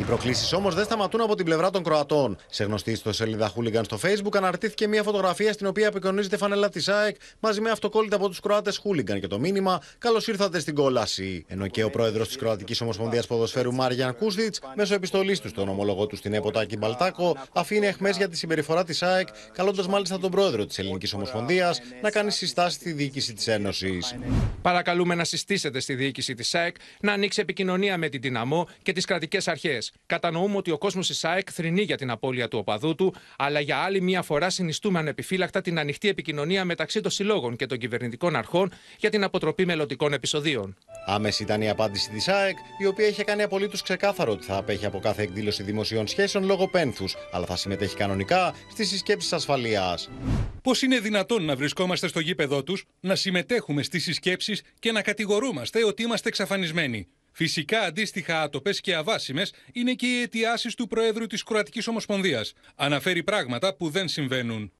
Οι προκλήσεις όμως δεν σταματούν από την πλευρά των Κροατών. Σε γνωστή στο σελίδα Χούλιγκαν στο Facebook αναρτήθηκε μια φωτογραφία στην οποία απεικονίζεται φανελά της ΑΕΚ μαζί με αυτοκόλλητα από τους Κροάτες Χούλιγκαν και το μήνυμα Καλώς ήρθατε στην κόλαση. Ενώ και ο πρόεδρος της Κροατικής Ομοσπονδίας Ποδοσφαίρου Μάριαν Κούσδιτ, μέσω επιστολής του στον ομολογό του στην Έποτακη Μπαλτάκο, αφήνει εχμές για τη συμπεριφορά της ΑΕΚ, καλώντας μάλιστα τον πρόεδρο της Ελληνικής Ομοσπονδίας να κάνει συστάσεις στη διοίκηση της Ένωσης. Παρακαλούμε να συστήσετε στη διοίκηση της ΑΕΚ να ανοίξει επικοινωνία με την Δυναμό και τις κρατικές αρχές κατανοούμε ότι ο κόσμος της ΣΑΕΚ θρυνεί για την απώλεια του οπαδού του, αλλά για άλλη μία φορά συνιστούμε ανεπιφύλακτα την ανοιχτή επικοινωνία μεταξύ των συλλόγων και των κυβερνητικών αρχών για την αποτροπή μελλοντικών επεισοδίων. Άμεση ήταν η απάντηση της ΣΑΕΚ η οποία είχε κάνει απολύτως ξεκάθαρο ότι θα απέχει από κάθε εκδήλωση δημοσίων σχέσεων λόγω πένθους, αλλά θα συμμετέχει κανονικά στις συσκέψεις ασφαλείας. Πώς είναι δυνατόν να βρισκόμαστε στο γήπεδό τους, να συμμετέχουμε στις συσκέψεις και να κατηγορούμαστε ότι είμαστε εξαφανισμένοι. Φυσικά αντίστοιχα άτοπες και αβάσιμες είναι και οι αιτιάσεις του Προέδρου της Κροατικής Ομοσπονδίας. Αναφέρει πράγματα που δεν συμβαίνουν.